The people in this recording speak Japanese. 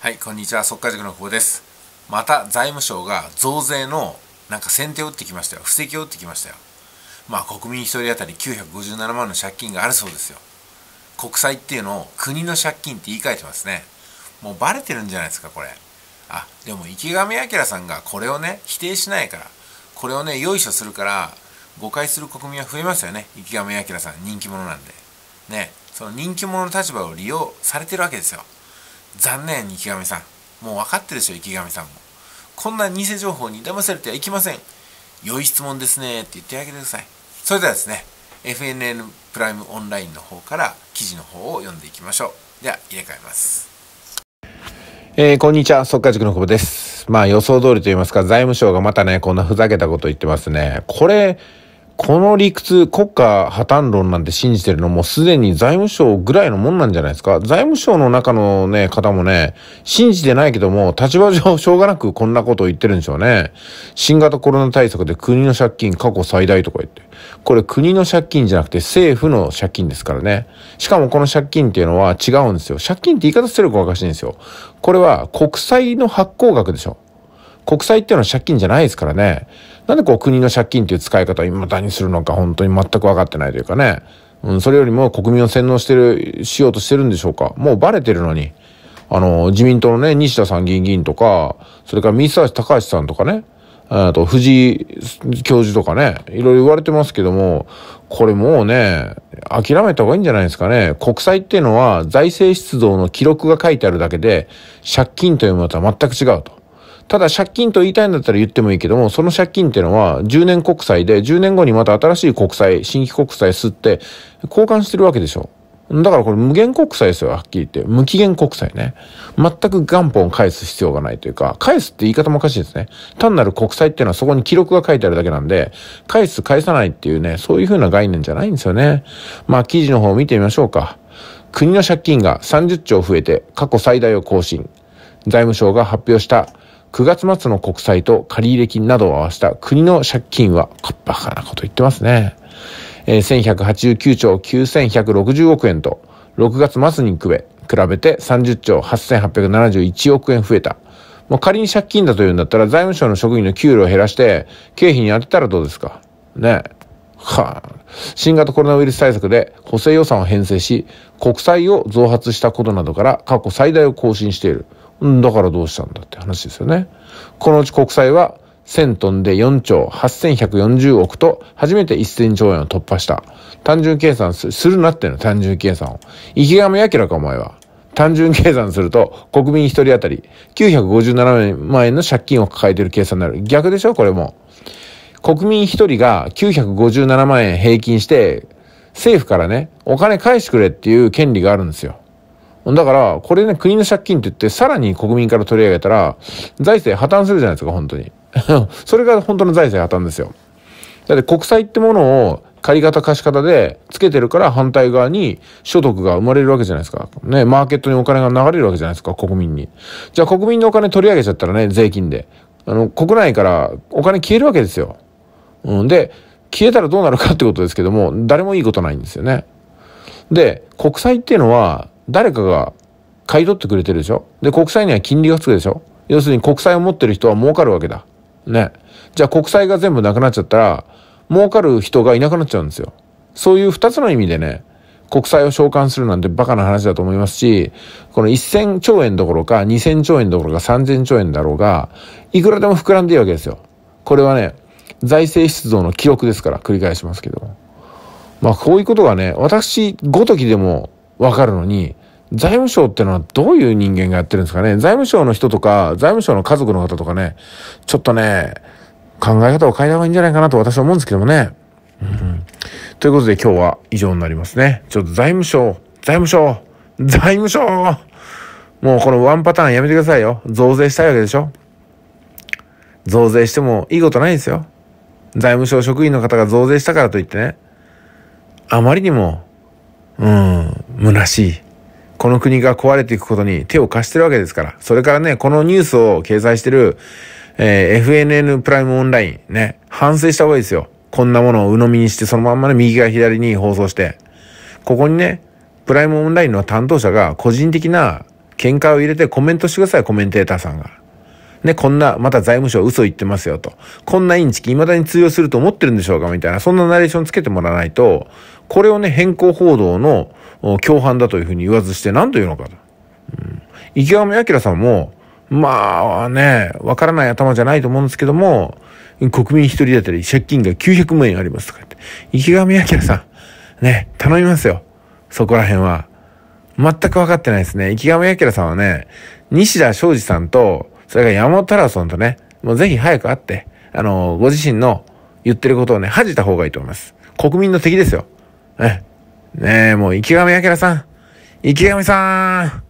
はいこんにちは速化塾の久保ですまた財務省が増税のなんか先手を打ってきましたよ布石を打ってきましたよまあ国民1人当たり957万の借金があるそうですよ国債っていうのを国の借金って言い換えてますねもうバレてるんじゃないですかこれあでも池上彰さんがこれをね否定しないからこれをねよいしょするから誤解する国民は増えますよね池上彰さん人気者なんでねその人気者の立場を利用されてるわけですよ残念池上さんもう分かってるでしょ池上さんもこんな偽情報に騙されてはいけません良い質問ですねって言ってあげてくださいそれではですね FNN プライムオンラインの方から記事の方を読んでいきましょうでは入れ替えますえー、こんにちは、速化塾の久保です。まあ予想通りと言いますか、財務省がまたね、こんなふざけたこと言ってますね。これ、この理屈、国家破綻論なんて信じてるのもすでに財務省ぐらいのもんなんじゃないですか財務省の中のね、方もね、信じてないけども、立場上しょうがなくこんなことを言ってるんでしょうね。新型コロナ対策で国の借金過去最大とか言って。これ国の借金じゃなくて政府の借金ですからね。しかもこの借金っていうのは違うんですよ。借金って言い方するかおかしいんですよ。これは国債の発行額でしょ。国債っていうのは借金じゃないですからね。なんでこう国の借金っていう使い方を未だにするのか本当に全く分かってないというかね。うん、それよりも国民を洗脳してる、しようとしてるんでしょうか。もうバレてるのに。あの、自民党のね、西田参議院議員とか、それから三橋高橋さんとかね、あと藤井教授とかね、いろいろ言われてますけども、これもうね、諦めた方がいいんじゃないですかね。国債っていうのは財政出動の記録が書いてあるだけで、借金というものとは全く違うと。ただ借金と言いたいんだったら言ってもいいけども、その借金っていうのは10年国債で、10年後にまた新しい国債、新規国債吸って交換してるわけでしょ。だからこれ無限国債ですよ、はっきり言って。無期限国債ね。全く元本返す必要がないというか、返すって言い方もおかしいですね。単なる国債っていうのはそこに記録が書いてあるだけなんで、返す返さないっていうね、そういう風な概念じゃないんですよね。まあ記事の方を見てみましょうか。国の借金が30兆増えて過去最大を更新。財務省が発表した9月末の国債と借入金などを合わせた国の借金は、かっぱかなこと言ってますね。えー、1189兆9160億円と、6月末に比べて30兆8871億円増えた。もう仮に借金だというんだったら、財務省の職員の給料を減らして、経費に当てたらどうですかねはあ、新型コロナウイルス対策で補正予算を編成し、国債を増発したことなどから過去最大を更新している。だからどうしたんだって話ですよね。このうち国債は1000トンで4兆8140億と初めて1000兆円を突破した。単純計算するなっての単純計算を。池上らかお前は。単純計算すると国民一人当たり957万円の借金を抱えている計算になる。逆でしょこれも。国民一人が957万円平均して政府からね、お金返してくれっていう権利があるんですよ。だから、これね、国の借金って言って、さらに国民から取り上げたら、財政破綻するじゃないですか、本当に。それが本当の財政破綻ですよ。だって国債ってものを借り方貸方でつけてるから反対側に所得が生まれるわけじゃないですか。ね、マーケットにお金が流れるわけじゃないですか、国民に。じゃあ国民のお金取り上げちゃったらね、税金で。あの、国内からお金消えるわけですよ。うん、で、消えたらどうなるかってことですけども、誰もいいことないんですよね。で、国債っていうのは、誰かが買い取ってくれてるでしょで、国債には金利がつくでしょ要するに国債を持ってる人は儲かるわけだ。ね。じゃあ国債が全部なくなっちゃったら、儲かる人がいなくなっちゃうんですよ。そういう二つの意味でね、国債を召喚するなんてバカな話だと思いますし、この1000兆円どころか2000兆円どころか3000兆円だろうが、いくらでも膨らんでいいわけですよ。これはね、財政出動の記録ですから、繰り返しますけども。まあこういうことがね、私ごときでもわかるのに、財務省ってのはどういう人間がやってるんですかね財務省の人とか、財務省の家族の方とかね、ちょっとね、考え方を変えた方がいいんじゃないかなと私は思うんですけどもね。うん、ということで今日は以上になりますね。ちょっと財務省、財務省、財務省もうこのワンパターンやめてくださいよ。増税したいわけでしょ増税してもいいことないですよ。財務省職員の方が増税したからといってね。あまりにも、うん、虚しい。この国が壊れていくことに手を貸してるわけですから。それからね、このニュースを掲載してる、えー、FNN プライムオンラインね、反省した方がいいですよ。こんなものを鵜呑みにして、そのまんまね、右から左に放送して。ここにね、プライムオンラインの担当者が個人的な見解を入れてコメントしてください、コメンテーターさんが。ね、こんな、また財務省嘘言ってますよと。こんなインチキ未だに通用すると思ってるんでしょうかみたいな、そんなナレーションつけてもらわないと、これをね、変更報道の共犯だというふうに言わずして何というのかと。うん、池上彰さんも、まあね、わからない頭じゃないと思うんですけども、国民一人当たり借金が900万円ありますとか言って。池上彰さん、ね、頼みますよ。そこら辺は。全く分かってないですね。池上彰さんはね、西田昌司さんとそれから山本太郎さんとね、もうぜひ早く会って、あの、ご自身の言ってることをね、恥じた方がいいと思います。国民の敵ですよ。ねえ、もう、池上彰さん。池上さん